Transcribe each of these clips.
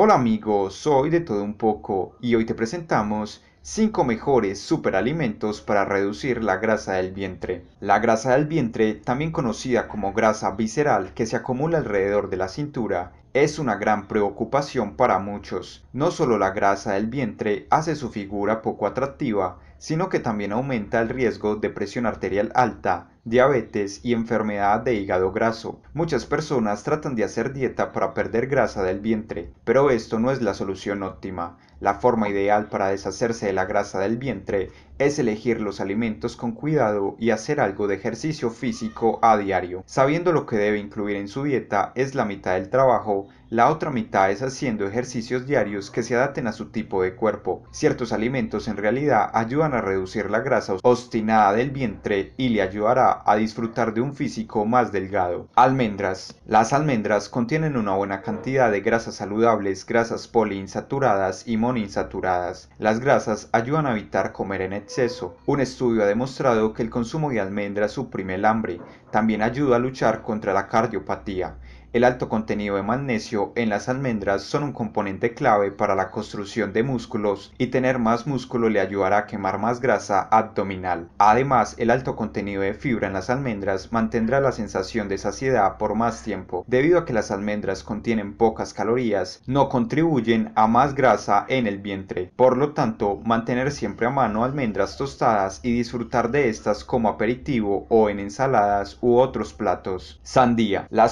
Hola amigos, soy de todo un poco y hoy te presentamos 5 mejores superalimentos para reducir la grasa del vientre. La grasa del vientre, también conocida como grasa visceral que se acumula alrededor de la cintura, es una gran preocupación para muchos. No solo la grasa del vientre hace su figura poco atractiva, sino que también aumenta el riesgo de presión arterial alta, diabetes y enfermedad de hígado graso. Muchas personas tratan de hacer dieta para perder grasa del vientre, pero esto no es la solución óptima. La forma ideal para deshacerse la grasa del vientre es elegir los alimentos con cuidado y hacer algo de ejercicio físico a diario. Sabiendo lo que debe incluir en su dieta es la mitad del trabajo, la otra mitad es haciendo ejercicios diarios que se adapten a su tipo de cuerpo. Ciertos alimentos en realidad ayudan a reducir la grasa obstinada del vientre y le ayudará a disfrutar de un físico más delgado. Almendras. Las almendras contienen una buena cantidad de grasas saludables, grasas poliinsaturadas y monoinsaturadas. Las grasas ayudan a evitar comer en exceso. Un estudio ha demostrado que el consumo de almendras suprime el hambre, también ayuda a luchar contra la cardiopatía. El alto contenido de magnesio en las almendras son un componente clave para la construcción de músculos y tener más músculo le ayudará a quemar más grasa abdominal. Además, el alto contenido de fibra en las almendras mantendrá la sensación de saciedad por más tiempo. Debido a que las almendras contienen pocas calorías, no contribuyen a más grasa en el vientre. Por lo tanto, mantener siempre a mano almendras tostadas y disfrutar de estas como aperitivo o en ensaladas u otros platos. Sandía. La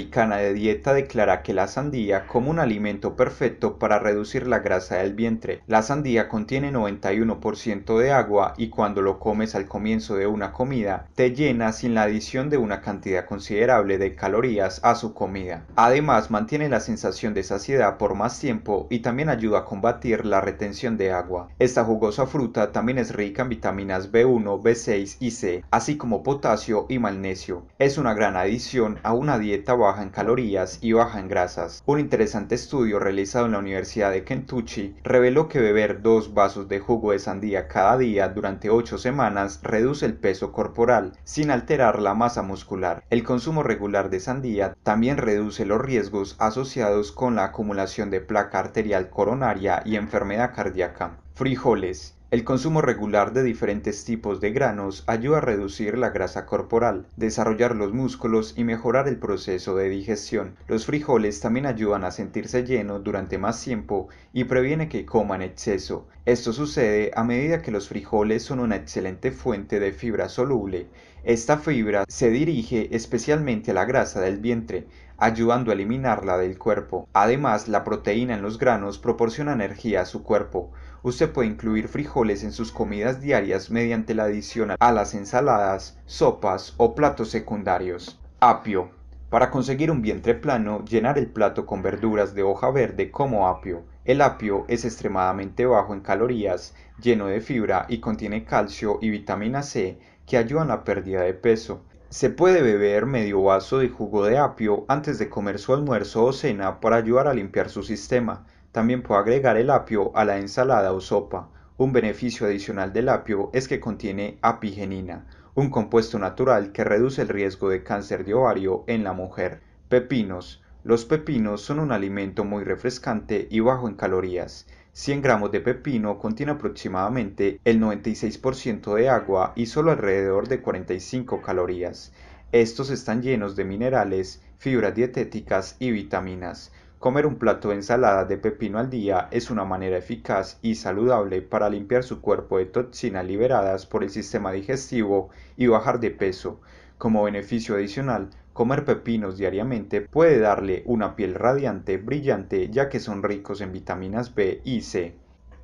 Americana de Dieta declara que la sandía como un alimento perfecto para reducir la grasa del vientre. La sandía contiene 91% de agua y cuando lo comes al comienzo de una comida, te llena sin la adición de una cantidad considerable de calorías a su comida. Además, mantiene la sensación de saciedad por más tiempo y también ayuda a combatir la retención de agua. Esta jugosa fruta también es rica en vitaminas B1, B6 y C, así como potasio y magnesio. Es una gran adición a una dieta baja baja en calorías y baja en grasas. Un interesante estudio realizado en la Universidad de Kentucky reveló que beber dos vasos de jugo de sandía cada día durante ocho semanas reduce el peso corporal sin alterar la masa muscular. El consumo regular de sandía también reduce los riesgos asociados con la acumulación de placa arterial coronaria y enfermedad cardíaca. Frijoles. El consumo regular de diferentes tipos de granos ayuda a reducir la grasa corporal, desarrollar los músculos y mejorar el proceso de digestión. Los frijoles también ayudan a sentirse llenos durante más tiempo y previene que coman exceso. Esto sucede a medida que los frijoles son una excelente fuente de fibra soluble. Esta fibra se dirige especialmente a la grasa del vientre, ayudando a eliminarla del cuerpo. Además, la proteína en los granos proporciona energía a su cuerpo. Usted puede incluir frijoles en sus comidas diarias mediante la adición a las ensaladas, sopas o platos secundarios. Apio. Para conseguir un vientre plano, llenar el plato con verduras de hoja verde como apio. El apio es extremadamente bajo en calorías, lleno de fibra y contiene calcio y vitamina C que ayudan a la pérdida de peso. Se puede beber medio vaso de jugo de apio antes de comer su almuerzo o cena para ayudar a limpiar su sistema. También puede agregar el apio a la ensalada o sopa. Un beneficio adicional del apio es que contiene apigenina, un compuesto natural que reduce el riesgo de cáncer de ovario en la mujer. Pepinos. Los pepinos son un alimento muy refrescante y bajo en calorías. 100 gramos de pepino contiene aproximadamente el 96% de agua y solo alrededor de 45 calorías. Estos están llenos de minerales, fibras dietéticas y vitaminas. Comer un plato de ensalada de pepino al día es una manera eficaz y saludable para limpiar su cuerpo de toxinas liberadas por el sistema digestivo y bajar de peso. Como beneficio adicional, comer pepinos diariamente puede darle una piel radiante, brillante, ya que son ricos en vitaminas B y C.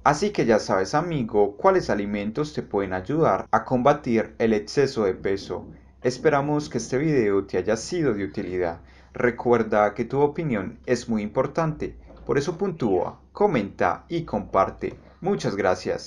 Así que ya sabes amigo cuáles alimentos te pueden ayudar a combatir el exceso de peso. Esperamos que este video te haya sido de utilidad. Recuerda que tu opinión es muy importante, por eso puntúa, comenta y comparte. Muchas gracias.